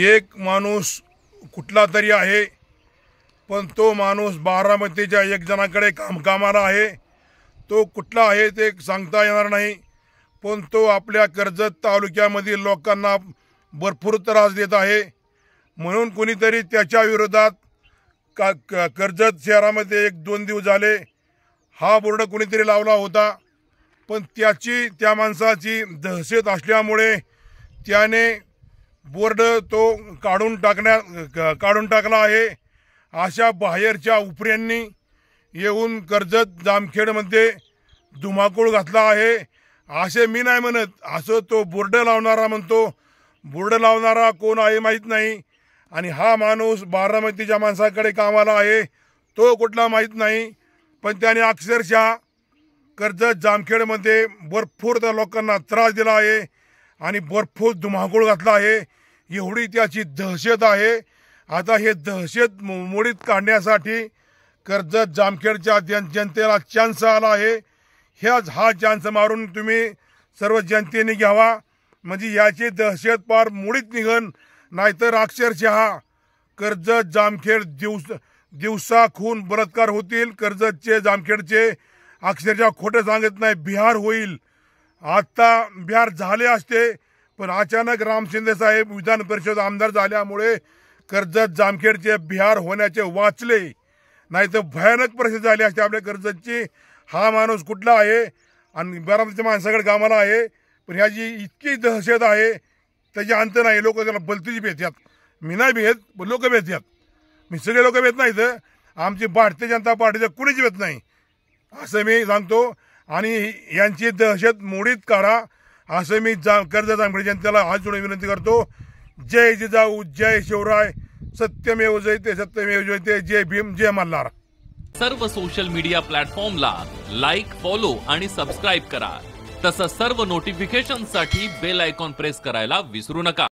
एक माणूस कुठला तरी आहे पण तो माणूस बारामतीच्या एक जणाकडे काम कामाला आहे तो कुठला आहे ते सांगता येणार नाही पण तो आपल्या कर्जत तालुक्यामधील लोकांना भरपूर त्रास देत आहे म्हणून कुणीतरी त्याच्या विरोधात का क कर्जत शहरामध्ये एक दोन दिवस झाले हा बोर्ड कुणीतरी लावला होता पण त्याची त्या माणसाची दहशत असल्यामुळे त्याने बोर्ड तो काढून टाकण्या काढून टाकला आहे अशा बाहेरच्या उपऱ्यांनी येऊन कर्जत जामखेडमध्ये धुमाकूळ घातला आहे असे मी नाही म्हणत असं तो बोर्ड लावणारा म्हणतो बोर्ड लावणारा कोण आहे माहीत नाही आणि हा माणूस बारामतीच्या माणसाकडे कामाला आहे तो कुठला माहीत नाही पण त्याने अक्षरशः कर्जत जामखेडमध्ये भरपूर त्या लोकांना त्रास दिला आहे आणि बर्फ धुमाकूळ घातला आहे एवढी त्याची दहशत आहे आता हे दहशत मोडीत काढण्यासाठी कर्जत जामखेडच्या जन जनतेला चान्स आला आहे ह्याच हा चान्स मारून तुम्ही सर्व जनतेने घ्यावा म्हणजे याची दहशत पार मोडीत निघण नाहीतर अक्षरशः कर्जत जामखेड दिवस दिवसा खून बलात्कार होतील कर्जतचे जामखेडचे अक्षरशः खोटं सांगत नाही बिहार होईल आत्ता बिहार झाले असते पण अचानक राम शिंदे साहेब विधान परिषद आमदार झाल्यामुळे कर्जत जामखेडचे बिहार होण्याचे वाचले नाही तर भयानक परिस्थिती झाली असते आपल्या कर्जतची हा माणूस कुठला आहे आणि बारामतीच्या माणसाकडे कामाला आहे पण ह्याची इतकी दहशत आहे त्याची अंत नाही लोक त्याला बलतीची भेटतात मी नाही भेद पण लोक भेटतात मी सगळे लोक भेट नाही आमची भारतीय जनता पार्टीचं कुणीच भेट नाही असं मी सांगतो आणि यांची दहशत मोडीत काढा असं मी जा कर्ज जांभळे जनतेला हात जोडून विनंती करतो जय जिजाऊ जय शिवराय सत्यमेव जयते सत्यमेव जयते जय भीम जय मल्हार सर्व सोशल मीडिया प्लॅटफॉर्मला लाईक फॉलो आणि सबस्क्राईब करा तसंच सर्व नोटिफिकेशन साठी बेल आयकॉन प्रेस करायला विसरू नका